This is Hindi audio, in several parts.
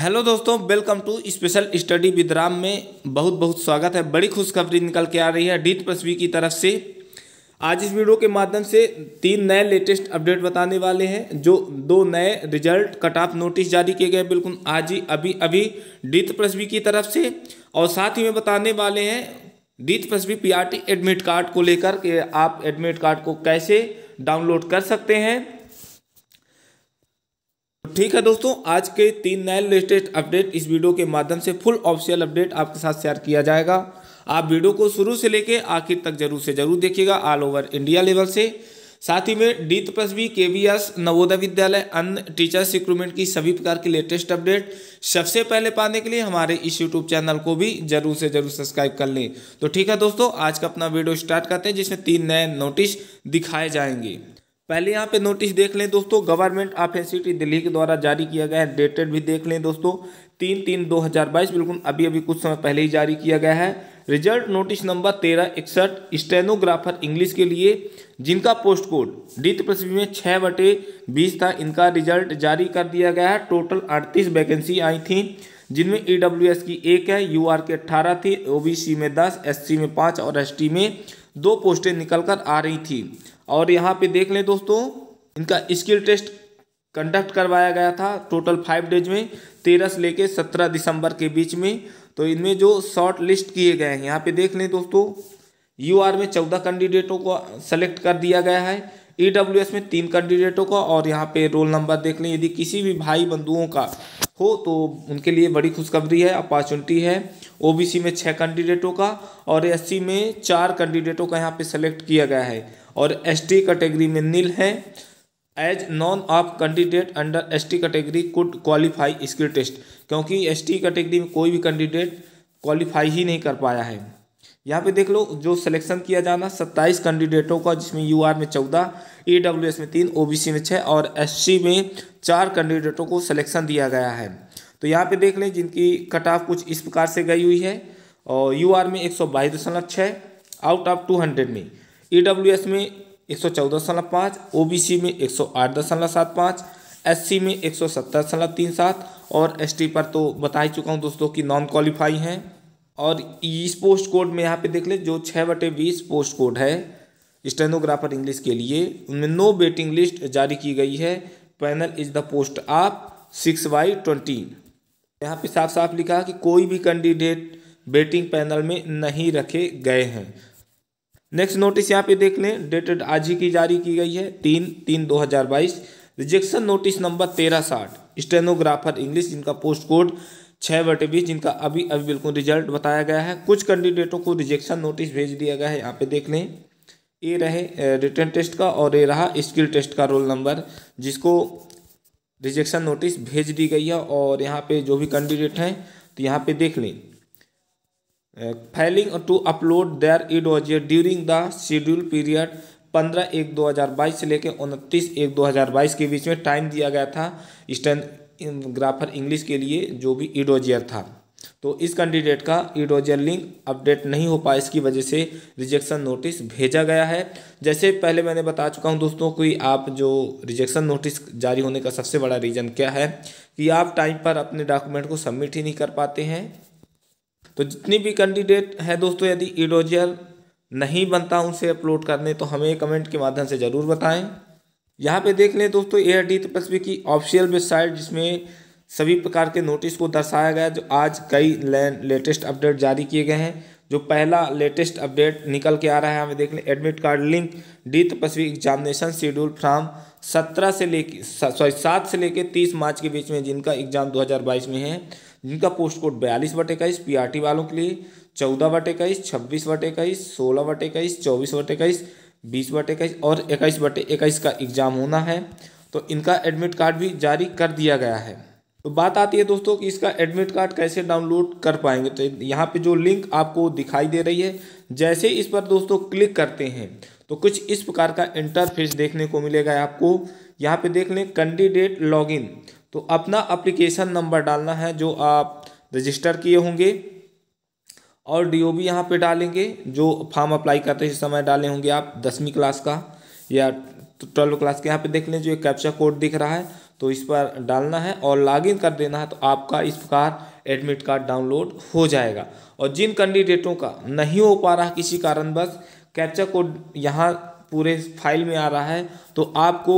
हेलो दोस्तों welcome to special study with Ram में बहुत बहुत स्वागत है बड़ी खुशखबरी निकल के आ रही है डीट पृथ्वी की तरफ से आज इस वीडियो के माध्यम से तीन नए लेटेस्ट अपडेट बताने वाले हैं जो दो नए रिजल्ट कट ऑफ नोटिस जारी किए गए बिल्कुल आज ही अभी अभी डीत पृथ्वी की तरफ से और साथ ही में बताने वाले हैं डीत पृथ्वी पी एडमिट कार्ड को लेकर के आप एडमिट कार्ड को कैसे डाउनलोड कर सकते हैं ठीक है दोस्तों आज के तीन नए लेटेस्ट अपडेट इस वीडियो के माध्यम से फुल ऑफिशियल अपडेट आपके साथ शेयर किया जाएगा आप वीडियो को शुरू से लेकर आखिर तक जरूर से जरूर देखिएगा ऑल ओवर इंडिया लेवल से साथ ही में डी तपस्वी के वी एस नवोदय विद्यालय अन्य टीचर्स रिक्रूटमेंट की सभी प्रकार की लेटेस्ट अपडेट सबसे पहले पाने के लिए हमारे इस यूट्यूब चैनल को भी जरूर से जरूर सब्सक्राइब कर लें तो ठीक है दोस्तों आज का अपना वीडियो स्टार्ट करते हैं जिसमें तीन नए नोटिस दिखाए जाएंगे पहले यहाँ पे नोटिस देख लें दोस्तों गवर्नमेंट ऑफ एनसीटी दिल्ली के द्वारा जारी किया गया है डेटेड भी देख लें दोस्तों तीन तीन दो हज़ार बाईस बिल्कुल अभी अभी कुछ समय पहले ही जारी किया गया है रिजल्ट नोटिस नंबर तेरह इकसठ स्टेनोग्राफर इंग्लिश के लिए जिनका पोस्ट कोड डित पृथ्वी में छः बटे बीस था इनका रिजल्ट जारी कर दिया गया है टोटल अड़तीस वैकेंसी आई थी जिनमें ई e की एक है यू आर के अट्ठारह थी ओ बी सी में दस एस सी में पाँच और एस टी में दो पोस्टें निकल कर आ रही थी और यहाँ पे देख लें दोस्तों इनका स्किल टेस्ट कंडक्ट करवाया गया था टोटल फाइव डेज में तेरह से लेकर सत्रह दिसंबर के बीच में तो इनमें जो शॉर्ट लिस्ट किए गए हैं यहाँ पे देख लें दोस्तों यू आर में चौदह कैंडिडेटों को सेलेक्ट कर दिया गया है ई में तीन कैंडिडेटों का और यहाँ पे रोल नंबर देख लें यदि किसी भी भाई बंधुओं का हो तो उनके लिए बड़ी खुशखबरी है अपॉर्चुनिटी है ओबीसी में छः कैंडिडेटों का और एससी में चार कैंडिडेटों का यहाँ पे सेलेक्ट किया गया है और एसटी कैटेगरी में नील है as none of candidate under ST category could qualify skill test क्योंकि एसटी कैटेगरी में कोई भी कैंडिडेट क्वालिफाई ही नहीं कर पाया है यहाँ पे देख लो जो सिलेक्शन किया जाना सत्ताईस कैंडिडेटों का जिसमें यू में चौदह ई में तीन ओ में छः और एस में चार कैंडिडेटों को सिलेक्शन दिया गया है तो यहाँ पे देख लें जिनकी कट ऑफ कुछ इस प्रकार से गई हुई है और यू में एक सौ बाईस दशमलव छः आउट ऑफ टू हंड्रेड में ई में एक सौ चौदह दशमलव पाँच ओ में एक सौ आठ दशमलव सात पाँच एस में एक सौ सत्तर दशमलव तीन सात और एस पर तो बता ही चुका हूँ दोस्तों कि नॉन क्वालिफाई हैं और इस पोस्ट कोड में यहाँ पे देख ले जो छः बटे बीस पोस्ट कोड है स्टेनोग्राफर इंग्लिश के लिए उनमें नो वेटिंग लिस्ट जारी की गई है panel is the post of six by twenty यहाँ पे साफ साफ लिखा कि कोई भी कैंडिडेट वेटिंग पैनल में नहीं रखे गए हैं नेक्स्ट नोटिस यहाँ पे देख लें डेटेड आज ही की जारी की गई है तीन तीन दो हज़ार बाईस रिजेक्शन नोटिस नंबर तेरह साठ स्टेनोग्राफर इंग्लिश जिनका पोस्ट कोड छः बटे बीस जिनका अभी अभी बिल्कुल रिजल्ट बताया गया है कुछ कैंडिडेटों को रिजेक्शन नोटिस भेज दिया गया है यहाँ पे देख लें ये रहे रिटर्न टेस्ट का और ये रहा स्किल टेस्ट का रोल नंबर जिसको रिजेक्शन नोटिस भेज दी गई है और यहाँ पे जो भी कैंडिडेट हैं तो यहाँ पे देख लें filing to upload there it was during the schedule period पंद्रह एक दो हज़ार बाईस से लेकर उनतीस एक दो हज़ार बाईस के बीच में टाइम दिया गया था स्टैंड ग्राफर इंग्लिश के लिए जो भी ईडोजियर था तो इस कैंडिडेट का ईडोजियर लिंक अपडेट नहीं हो पाया इसकी वजह से रिजेक्शन नोटिस भेजा गया है जैसे पहले मैंने बता चुका हूं दोस्तों कि आप जो रिजेक्शन नोटिस जारी होने का सबसे बड़ा रीज़न क्या है कि आप टाइम पर अपने डॉक्यूमेंट को सबमिट ही नहीं कर पाते हैं तो जितनी भी कैंडिडेट है दोस्तों यदि ईडोजियर नहीं बनता उनसे अपलोड करने तो हमें कमेंट के माध्यम से ज़रूर बताएँ यहाँ पे देख लें दोस्तों ए आर डी तपस्वी की ऑफिशियल वेबसाइट जिसमें सभी प्रकार के नोटिस को दर्शाया गया जो आज कई लेटेस्ट अपडेट जारी किए गए हैं जो पहला लेटेस्ट अपडेट निकल के आ रहा है हमें देख लें एडमिट कार्ड लिंक डी तपस्वी एग्जामिनेशन शेड्यूल फ्राम सत्रह से लेके सॉरी सात से लेके तीस मार्च के बीच में जिनका एग्जाम 2022 में है जिनका पोस्ट कोड बयालीस बट इक्कीस पी वालों के लिए चौदह बट इक्कीस छब्बीस बट इक्कीस सोलह बट इक्कीस चौबीस बट इक्कीस बीस बटे इक्कीस और इक्कीस बटे इक्कीस का एग्ज़ाम होना है तो इनका एडमिट कार्ड भी जारी कर दिया गया है तो बात आती है दोस्तों कि इसका एडमिट कार्ड कैसे डाउनलोड कर पाएंगे तो यहाँ पे जो लिंक आपको दिखाई दे रही है जैसे इस पर दोस्तों क्लिक करते हैं तो कुछ इस प्रकार का इंटरफेस देखने को मिलेगा आपको यहाँ पे देख लें कैंडिडेट लॉगिन तो अपना अप्लीकेशन नंबर डालना है जो आप रजिस्टर किए होंगे और डी ओ बी यहाँ पर डालेंगे जो फॉर्म अप्लाई करते समय डाले होंगे आप दसवीं क्लास का या ट्वेल्व क्लास के यहाँ पे देख लें जो एक कैप्चा कोड दिख रहा है तो इस पर डालना है और लॉगिन कर देना है तो आपका इस प्रकार एडमिट कार्ड डाउनलोड हो जाएगा और जिन कैंडिडेटों का नहीं हो पा रहा किसी बस कैप्चा कोड यहाँ पूरे फाइल में आ रहा है तो आपको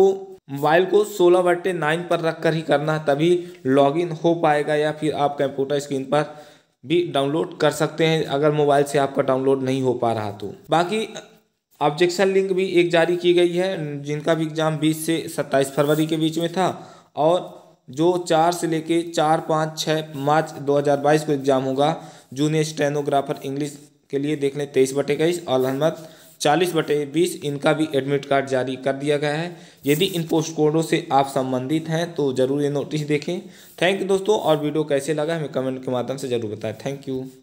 मोबाइल को सोलह बट्टे नाइन पर रख कर ही करना है तभी लॉगिन हो पाएगा या फिर आप कंप्यूटर स्क्रीन पर भी डाउनलोड कर सकते हैं अगर मोबाइल से आपका डाउनलोड नहीं हो पा रहा तो बाकी ऑब्जेक्शन लिंक भी एक जारी की गई है जिनका भी एग्ज़ाम बीस से सत्ताईस फरवरी के बीच में था और जो चार से लेके चार पाँच छः मार्च 2022 को एग्ज़ाम होगा जूनियर स्टेनोग्राफर इंग्लिश के लिए देख लें तेईस बटे इक्कीस और अहमद चालीस बटे बीस इनका भी एडमिट कार्ड जारी कर दिया गया है यदि इन पोस्ट कोडों से आप संबंधित हैं तो ज़रूर ये नोटिस देखें थैंक यू दोस्तों और वीडियो कैसे लगा हमें कमेंट के माध्यम से ज़रूर बताएं थैंक यू